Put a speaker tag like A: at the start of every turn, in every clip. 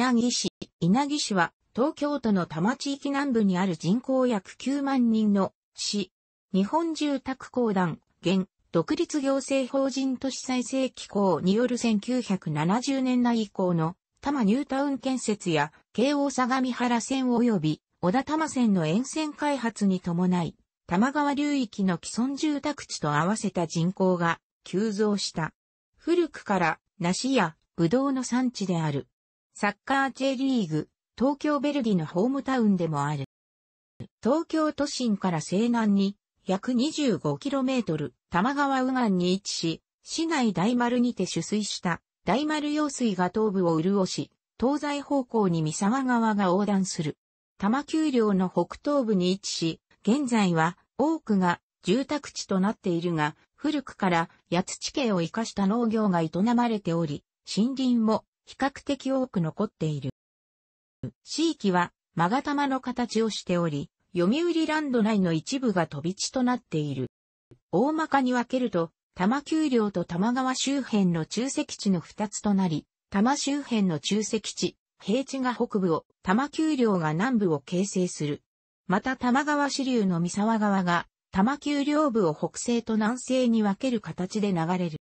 A: 稲城市。稲城市は東京都の多摩地域南部にある人口約9万人の市。日本住宅公団、現、独立行政法人都市再生機構による1970年代以降の多摩ニュータウン建設や京王相模原線及び小田多摩線の沿線開発に伴い、多摩川流域の既存住宅地と合わせた人口が急増した。古くから梨やぶどうの産地である。サッカー J リーグ、東京ベルディのホームタウンでもある。東京都心から西南に約 25km 多摩川右岸に位置し、市内大丸にて取水した大丸用水が東部を潤し、東西方向に三沢川が横断する。多摩丘陵の北東部に位置し、現在は多くが住宅地となっているが、古くから八津地形を生かした農業が営まれており、森林も比較的多く残っている。地域は、勾玉の形をしており、読売ランド内の一部が飛び地となっている。大まかに分けると、多摩丘陵と多摩川周辺の中石地の二つとなり、多摩周辺の中石地、平地が北部を、多摩丘陵が南部を形成する。また多摩川支流の三沢川が、多摩丘陵部を北西と南西に分ける形で流れる。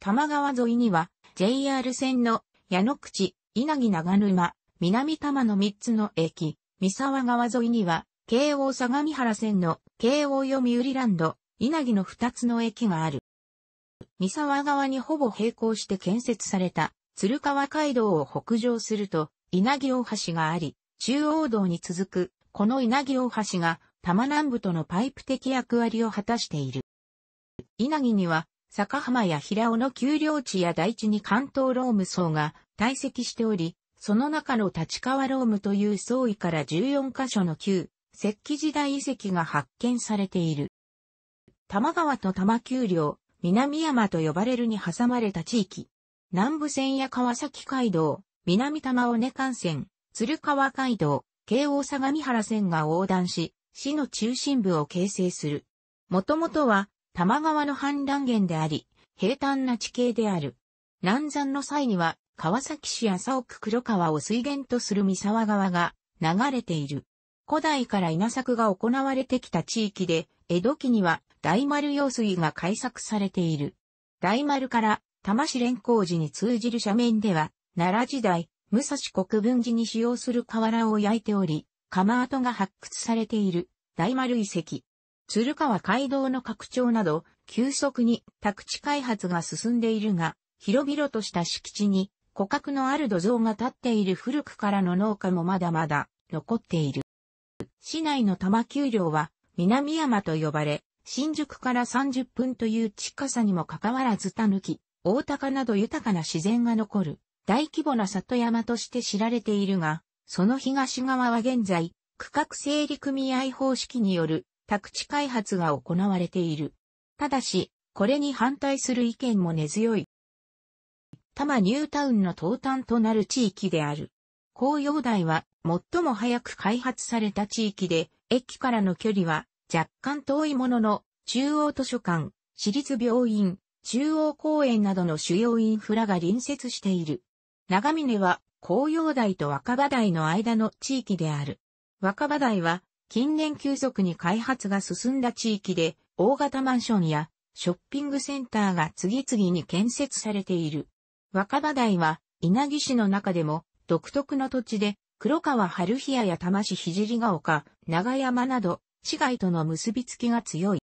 A: 多摩川沿いには、JR 線の矢野口、稲城長沼、南多摩の3つの駅、三沢川沿いには、京王相模原線の京王読売ランド、稲城の2つの駅がある。三沢川にほぼ並行して建設された、鶴川街道を北上すると、稲城大橋があり、中央道に続く、この稲城大橋が、多摩南部とのパイプ的役割を果たしている。稲城には、坂浜や平尾の丘陵地や台地に関東ローム層が堆積しており、その中の立川ロームという層位から14カ所の旧、石器時代遺跡が発見されている。玉川と玉丘陵、南山と呼ばれるに挟まれた地域。南部線や川崎街道、南玉尾根幹線、鶴川街道、京王相模原線が横断し、市の中心部を形成する。もともとは、多摩川の氾濫源であり、平坦な地形である。南山の際には、川崎市麻生区黒川を水源とする三沢川が流れている。古代から稲作が行われてきた地域で、江戸期には大丸用水が開削されている。大丸から多摩市連工寺に通じる斜面では、奈良時代、武蔵国分寺に使用する瓦を焼いており、釜跡が発掘されている大丸遺跡。鶴川街道の拡張など、急速に宅地開発が進んでいるが、広々とした敷地に、古角のある土蔵が建っている古くからの農家もまだまだ残っている。市内の玉丘陵は南山と呼ばれ、新宿から30分という近さにもかかわらずたぬき、大高など豊かな自然が残る大規模な里山として知られているが、その東側は現在、区画整理組合方式による宅地開発が行われている。ただし、これに反対する意見も根強い。多摩ニュータウンの東端となる地域である。紅葉台は最も早く開発された地域で、駅からの距離は若干遠いものの、中央図書館、私立病院、中央公園などの主要インフラが隣接している。長峰は紅葉台と若葉台の間の地域である。若葉台は近年急速に開発が進んだ地域で、大型マンションやショッピングセンターが次々に建設されている。若葉台は、稲城市の中でも独特の土地で、黒川春日屋や玉市聖が丘、長山など、市街との結びつきが強い。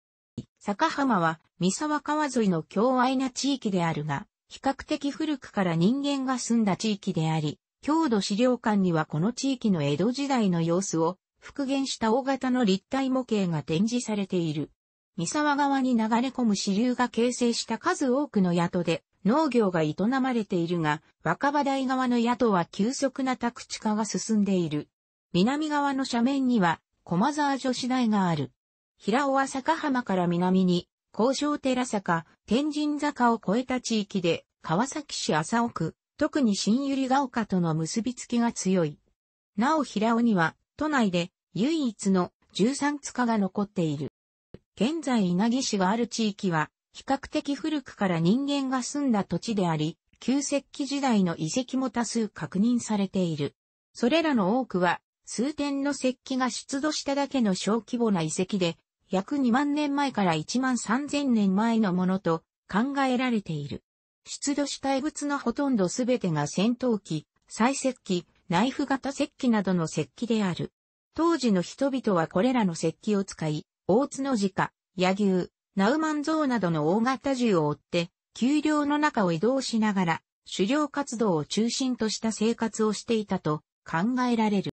A: 坂浜は、三沢川沿いの境愛な地域であるが、比較的古くから人間が住んだ地域であり、郷土資料館にはこの地域の江戸時代の様子を復元した大型の立体模型が展示されている。三沢川に流れ込む支流が形成した数多くの宿で農業が営まれているが、若葉台側の宿は急速な宅地化が進んでいる。南側の斜面には駒沢女子大がある。平尾は坂浜から南に、交渉寺坂、天神坂を越えた地域で、川崎市麻生区、特に新百合ヶ丘との結びつきが強い。なお平尾には、都内で唯一の13塚が残っている。現在稲城市がある地域は、比較的古くから人間が住んだ土地であり、旧石器時代の遺跡も多数確認されている。それらの多くは、数点の石器が出土しただけの小規模な遺跡で、約2万年前から1万3000年前のものと考えられている。出土した遺物のほとんどすべてが戦闘機、採石器、ナイフ型石器などの石器である。当時の人々はこれらの石器を使い、大角鹿、野牛、ナウマンゾウなどの大型銃を追って、丘陵の中を移動しながら、狩猟活動を中心とした生活をしていたと考えられる。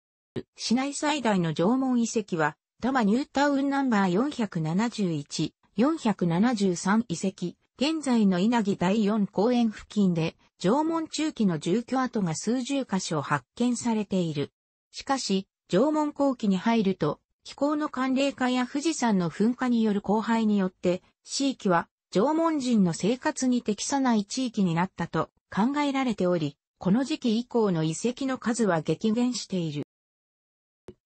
A: 市内最大の縄文遺跡は、多摩ニュータウンナンバー471-473遺跡、現在の稲城第4公園付近で、縄文中期の住居跡が数十箇所発見されている。しかし、縄文後期に入ると、気候の寒冷化や富士山の噴火による荒廃によって、地域は縄文人の生活に適さない地域になったと考えられており、この時期以降の遺跡の数は激減している。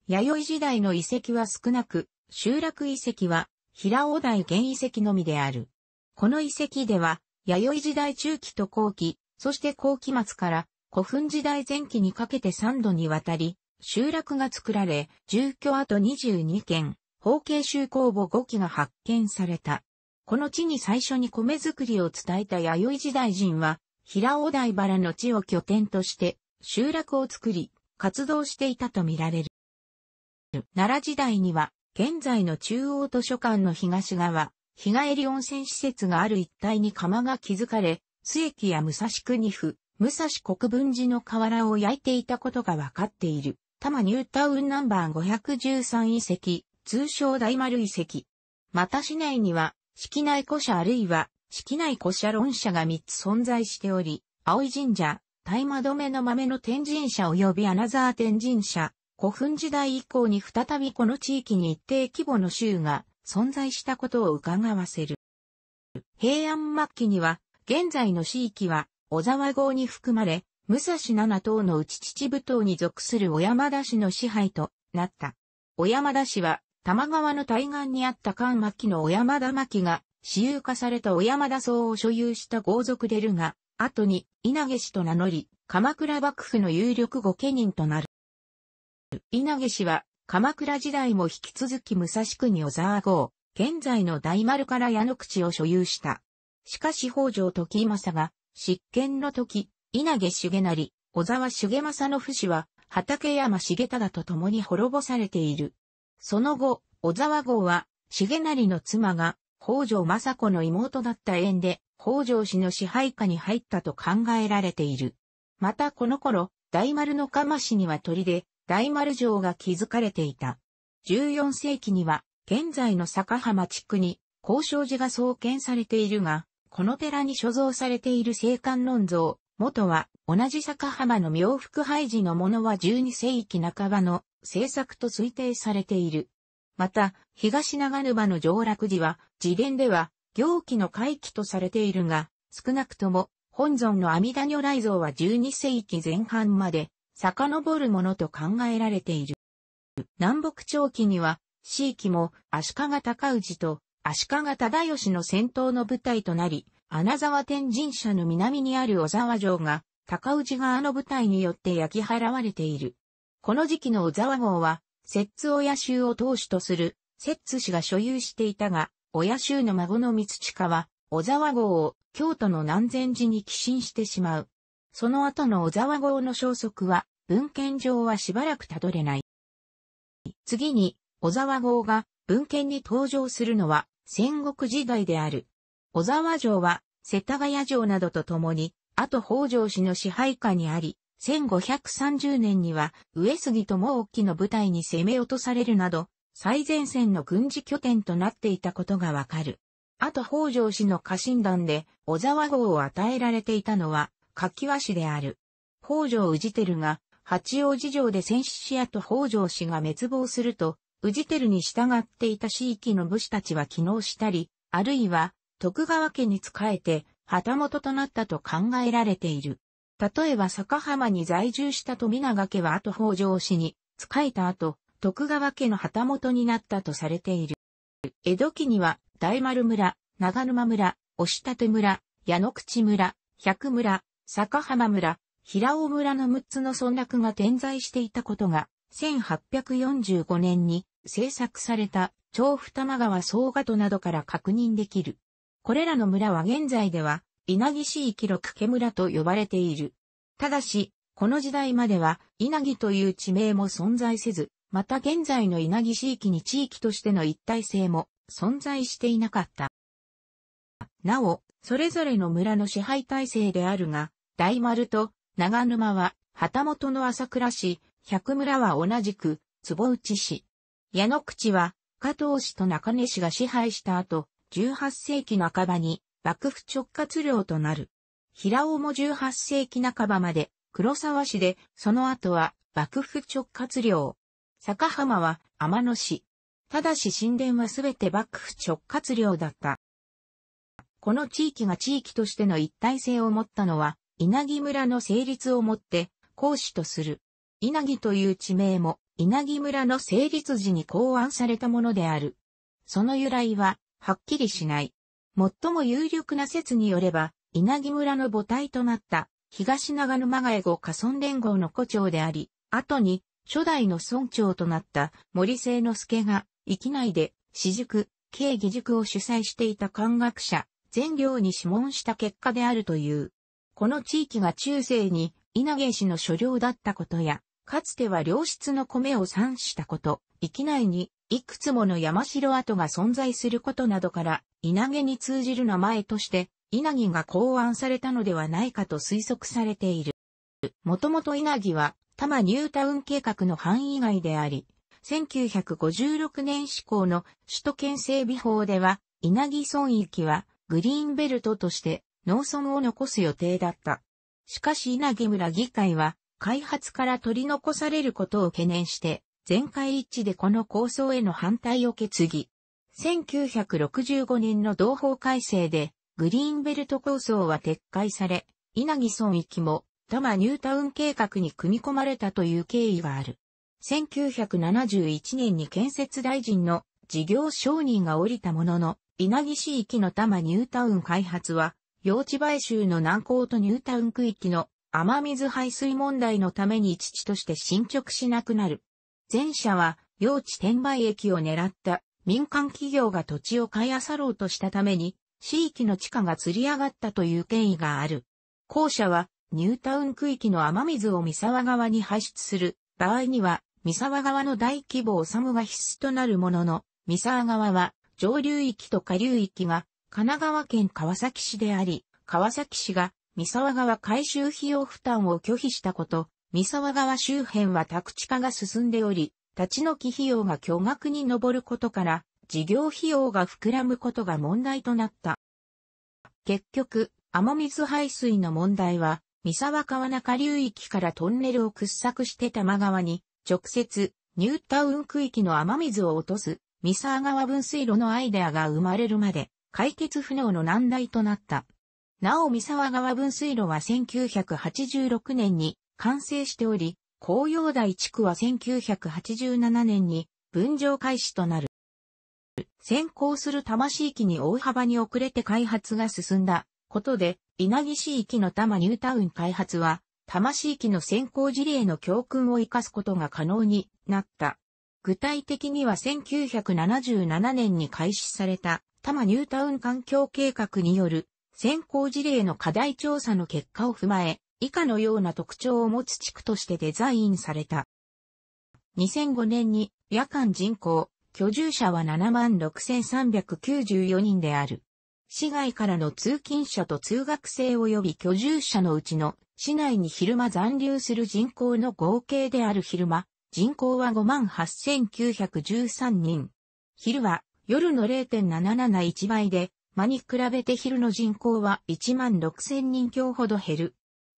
A: 弥生時代の遺跡は少なく、集落遺跡は平尾台原遺跡のみである。この遺跡では、弥生時代中期と後期、そして後期末から古墳時代前期にかけて3度にわたり、集落が作られ、住居跡22軒、方形集工墓5基が発見された。この地に最初に米作りを伝えた弥生時代人は、平尾台原の地を拠点として集落を作り、活動していたとみられる。奈良時代には、現在の中央図書館の東側、日帰り温泉施設がある一帯に釜が築かれ、須駅や武蔵国府、武蔵国分寺の瓦を焼いていたことがわかっている。多摩ニュータウンナンバー513遺跡、通称大丸遺跡。また市内には、式内古社あるいは、式内古社論社が3つ存在しており、青井神社、大間止めの豆の天神社及びアナザー天神社、古墳時代以降に再びこの地域に一定規模の州が存在したことを伺わせる。平安末期には、現在の地域は小沢郷に含まれ、武蔵七島の内秩父島に属する小山田氏の支配となった。小山田氏は、玉川の対岸にあった関巻の小山田巻が、私有化された小山田荘を所有した豪族でるが、後に稲毛氏と名乗り、鎌倉幕府の有力御家人となる。稲毛氏は、鎌倉時代も引き続き武蔵国小沢郷、現在の大丸から矢野口を所有した。しかし北条時政が、執権の時、稲毛重成、小沢重正の父子は、畠山重忠と共に滅ぼされている。その後、小沢号は、重成の妻が、北条政子の妹だった縁で、北条氏の支配下に入ったと考えられている。またこの頃、大丸の釜氏には鳥で、大丸城が築かれていた。14世紀には、現在の坂浜地区に、高渉寺が創建されているが、この寺に所蔵されている聖観音像、元は同じ坂浜の妙福廃寺のものは12世紀半ばの制作と推定されている。また、東長沼の上洛寺は、自伝では、行基の回帰とされているが、少なくとも、本尊の阿弥陀如来像は12世紀前半まで、遡るものと考えられている。南北朝期には、地域も足利尊氏と足利忠義の戦闘の舞台となり、穴沢天神社の南にある小沢城が、高氏川の部隊によって焼き払われている。この時期の小沢号は、摂津親衆を当主とする、摂津氏が所有していたが、親衆の孫の三親は、小沢号を京都の南禅寺に寄進してしまう。その後の小沢号の消息は、文献上はしばらくたどれない。次に、小沢号が文献に登場するのは戦国時代である。小沢城は、世田谷城などとともに、後北条氏の支配下にあり、1530年には、上杉智きの部隊に攻め落とされるなど、最前線の軍事拠点となっていたことがわかる。あと北条氏の家臣団で小沢号を与えられていたのは柿和氏である。北条氏輝が八王子城で戦死しあと北条氏が滅亡すると、氏輝に従っていた地域の武士たちは機能したり、あるいは徳川家に仕えて、旗本となったと考えられている。例えば坂浜に在住した富永家は後北条氏に仕えた後、徳川家の旗本になったとされている。江戸期には大丸村、長沼村、押立村、矢野口村、百村、坂浜村、平尾村の6つの村落が点在していたことが、1845年に制作された長二間川総画戸などから確認できる。これらの村は現在では、稲城市域六家村と呼ばれている。ただし、この時代までは、稲城という地名も存在せず、また現在の稲城市域に地域としての一体性も存在していなかった。なお、それぞれの村の支配体制であるが、大丸と長沼は、旗本の朝倉市、百村は同じく、坪内市。矢野口は、加藤氏と中根氏が支配した後、18世紀半ばに幕府直轄領となる。平尾も18世紀半ばまで黒沢市で、その後は幕府直轄領。坂浜は天野市。ただし神殿はすべて幕府直轄領だった。この地域が地域としての一体性を持ったのは、稲城村の成立をもって、公使とする。稲城という地名も、稲城村の成立時に考案されたものである。その由来は、はっきりしない。最も有力な説によれば、稲城村の母体となった東長沼ヶ江後家村連合の古町であり、後に初代の村長となった森清之助が、域内で私塾、経義塾を主催していた漢学者、全領に諮問した結果であるという。この地域が中世に稲毛氏の所領だったことや、かつては良質の米を産したこと、域内にいくつもの山城跡が存在することなどから、稲毛に通じる名前として、稲城が考案されたのではないかと推測されている。もともと稲城は、多摩ニュータウン計画の範囲外であり、1956年施行の首都圏整備法では、稲城村域はグリーンベルトとして農村を残す予定だった。しかし稲城村議会は開発から取り残されることを懸念して全会一致でこの構想への反対を決議。1965年の同法改正で、グリーンベルト構想は撤回され、稲城村域も、多摩ニュータウン計画に組み込まれたという経緯がある。1971年に建設大臣の事業承認が降りたものの、稲城市域の多摩ニュータウン開発は、用地買収の南航とニュータウン区域の雨水排水問題のために一地として進捗しなくなる。前者は用地転売駅を狙った民間企業が土地を買い漁ろうとしたために、地域の地価が釣り上がったという権威がある。後者は、ニュータウン区域の雨水を三沢川に排出する場合には、三沢川の大規模治むが必須となるものの、三沢川は上流域と下流域が神奈川県川崎市であり、川崎市が三沢川改修費用負担を拒否したこと、三沢川周辺は宅地化が進んでおり、立ち退き費用が巨額に上ることから、事業費用が膨らむことが問題となった。結局、雨水排水の問題は、三沢川中流域からトンネルを掘削して玉川に、直接、ニュータウン区域の雨水を落とす、三沢川分水路のアイデアが生まれるまで、解決不能の難題となった。なお三沢川分水路は1986年に完成しており、紅葉台地区は1987年に分譲開始となる。先行する多摩市域に大幅に遅れて開発が進んだことで、稲城市域の多摩ニュータウン開発は、多摩市域の先行事例の教訓を活かすことが可能になった。具体的には1977年に開始された多摩ニュータウン環境計画による先行事例の課題調査の結果を踏まえ、以下のような特徴を持つ地区としてデザインされた。2005年に夜間人口、居住者は76,394人である。市外からの通勤者と通学生及び居住者のうちの市内に昼間残留する人口の合計である昼間、人口は58,913人。昼は夜の0.771倍で、間に比べて昼の人口は16,000人強ほど減る。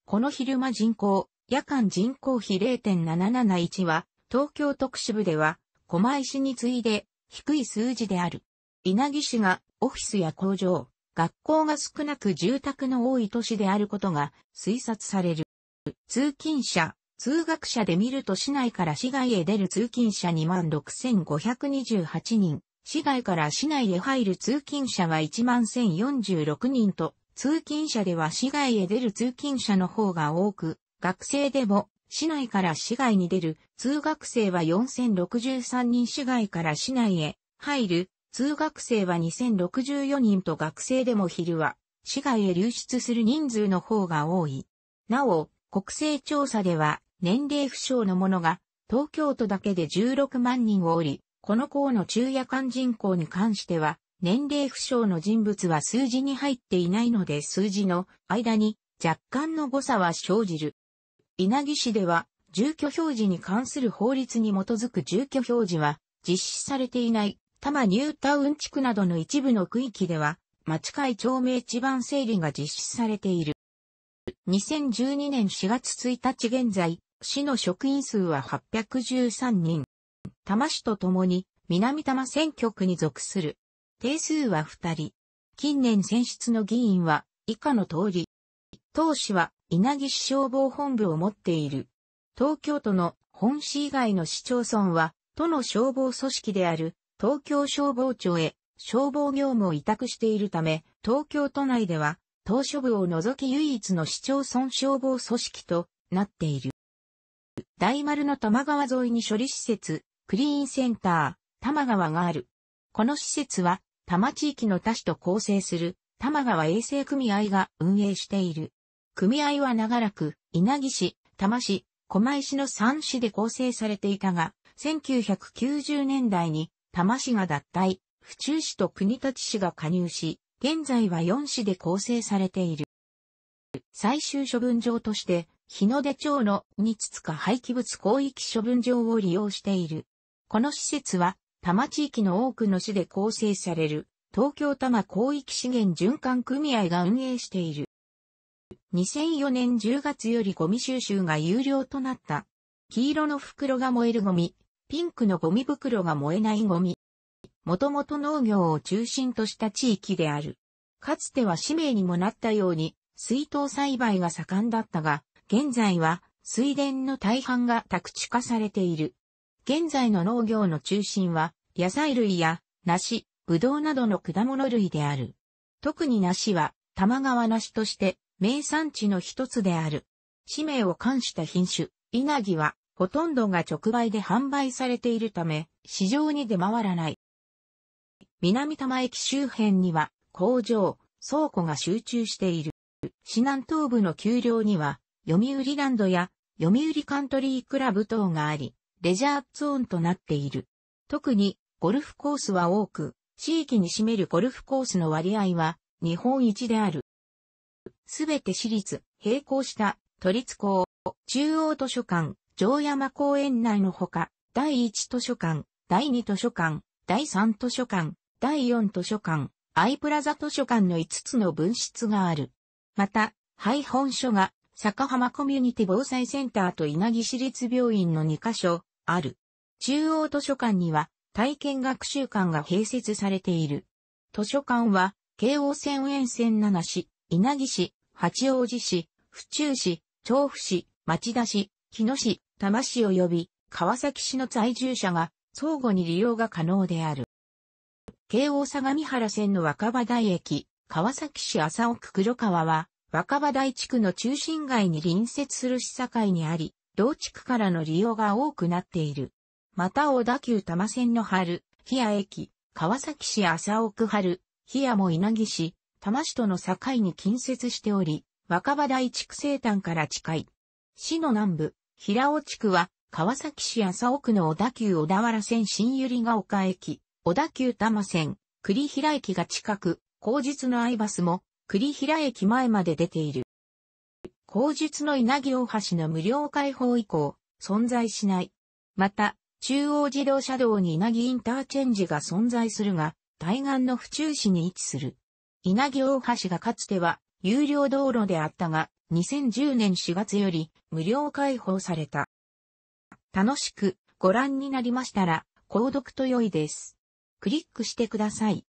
A: この昼間人口、夜間人口比0.771は、東京特殊部では、狛江市に次いで、低い数字である。稲城市が、オフィスや工場、学校が少なく住宅の多い都市であることが推察される。通勤者、通学者で見ると市内から市外へ出る通勤者26,528人、市外から市内へ入る通勤者は11,046人と通勤者では市外へ出る通勤者の方が多く、学生でも市内から市外に出る通学生は4063人市外から市内へ入る通学生は2064人と学生でも昼は市外へ流出する人数の方が多い。なお、国勢調査では年齢不詳の者が東京都だけで16万人をおり、この校の昼夜間人口に関しては年齢不詳の人物は数字に入っていないので数字の間に若干の誤差は生じる。稲城市では住居表示に関する法律に基づく住居表示は実施されていない多摩ニュータウン地区などの一部の区域では町会町名地盤整理が実施されている。2012年4月1日現在、市の職員数は813人。多摩市とともに南多摩選挙区に属する定数は2人。近年選出の議員は以下の通り。当市は稲城市消防本部を持っている。東京都の本市以外の市町村は、都の消防組織である東京消防庁へ消防業務を委託しているため、東京都内では、島初部を除き唯一の市町村消防組織となっている。大丸の多摩川沿いに処理施設、クリーンセンター、多摩川がある。この施設は多摩地域の他市と構成する多摩川衛生組合が運営している。組合は長らく稲城市、多摩市、狛江市の3市で構成されていたが、1990年代に多摩市が脱退、府中市と国立市が加入し、現在は4市で構成されている。最終処分場として、日の出町の二つか廃棄物広域処分場を利用している。この施設は多摩地域の多くの市で構成される、東京多摩広域資源循環組合が運営している。2004年10月よりゴミ収集が有料となった。黄色の袋が燃えるゴミ、ピンクのゴミ袋が燃えないゴミ。もともと農業を中心とした地域である。かつては氏名にもなったように、水筒栽培が盛んだったが、現在は水田の大半が宅地化されている。現在の農業の中心は野菜類や梨、ぶどうなどの果物類である。特に梨は玉川梨として名産地の一つである。氏名を冠した品種、稲城はほとんどが直売で販売されているため市場に出回らない。南玉駅周辺には工場、倉庫が集中している。市南東部の丘陵には読売ランドや読売カントリークラブ等があり、レジャーゾーンとなっている。特にゴルフコースは多く、地域に占めるゴルフコースの割合は日本一である。すべて私立、並行した、都立校、中央図書館、城山公園内のほか、第1図書館、第2図書館、第3図書館、第4図書館、アイプラザ図書館の5つの分室がある。また、廃本書が、坂浜コミュニティ防災センターと稲城市立病院の2カ所、ある。中央図書館には、体験学習館が併設されている。図書館は、京王線沿線七市、稲城市、八王子市、府中市、調布市、町田市、日野市、多摩市及び川崎市の在住者が相互に利用が可能である。京王相模原線の若葉台駅、川崎市麻生区黒川は、若葉台地区の中心街に隣接する市境にあり、同地区からの利用が多くなっている。また小田急多摩線の春、日谷駅、川崎市麻奥春、日谷も稲城市、多摩市との境に近接しており、若葉台地区生誕から近い。市の南部、平尾地区は、川崎市麻生区の小田急小田原線新百合ヶ丘駅、小田急多摩線、栗平駅が近く、後日のアイバスも、栗平駅前まで出ている。後日の稲城大橋の無料開放以降、存在しない。また、中央自動車道に稲城インターチェンジが存在するが、対岸の府中市に位置する。稲城大橋がかつては有料道路であったが、2010年4月より無料開放された。楽しくご覧になりましたら、購読と良いです。クリックしてください。